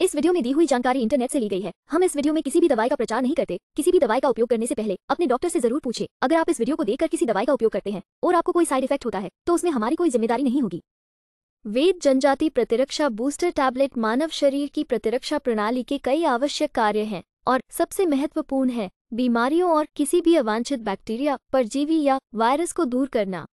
इस वीडियो में दी हुई जानकारी इंटरनेट से ली गई है हम इस वीडियो में किसी भी दवाई का प्रचार नहीं करते किसी भी दवाई का उपयोग करने से पहले अपने डॉक्टर से जरूर पूछे अगर आप इस वीडियो को देखकर किसी दवाई का उपयोग करते हैं और आपको कोई साइड इफेक्ट होता है तो उसमें हमारी कोई जिम्मेदारी नहीं होगी वेद जनजाति प्रतिरक्षा बूस्टर टैबलेट मानव शरीर की प्रतिरक्षा प्रणाली के कई आवश्यक कार्य हैं और सबसे महत्वपूर्ण है बीमारियों और किसी भी अवांछित बैक्टीरिया परजीवी या वायरस को दूर करना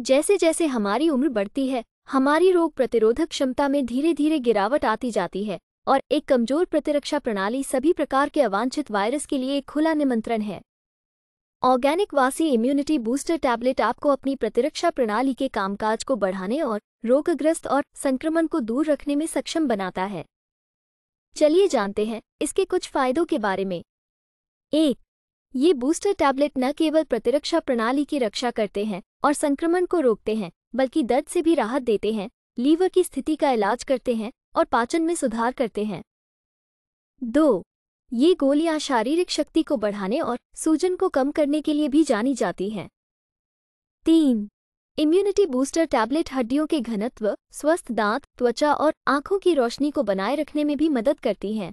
जैसे जैसे हमारी उम्र बढ़ती है हमारी रोग प्रतिरोधक क्षमता में धीरे धीरे गिरावट आती जाती है और एक कमजोर प्रतिरक्षा प्रणाली सभी प्रकार के अवांछित वायरस के लिए एक खुला निमंत्रण है ऑर्गेनिक वासी इम्यूनिटी बूस्टर टैबलेट आपको अपनी प्रतिरक्षा प्रणाली के कामकाज को बढ़ाने और रोगग्रस्त और संक्रमण को दूर रखने में सक्षम बनाता है चलिए जानते हैं इसके कुछ फायदों के बारे में एक ये बूस्टर टैबलेट न केवल प्रतिरक्षा प्रणाली की रक्षा करते हैं और संक्रमण को रोकते हैं बल्कि दर्द से भी राहत देते हैं लीवर की स्थिति का इलाज करते हैं और पाचन में सुधार करते हैं दो ये गोलियां शारीरिक शक्ति को बढ़ाने और सूजन को कम करने के लिए भी जानी जाती हैं तीन इम्यूनिटी बूस्टर टैबलेट हड्डियों के घनत्व स्वस्थ दांत त्वचा और आंखों की रोशनी को बनाए रखने में भी मदद करती हैं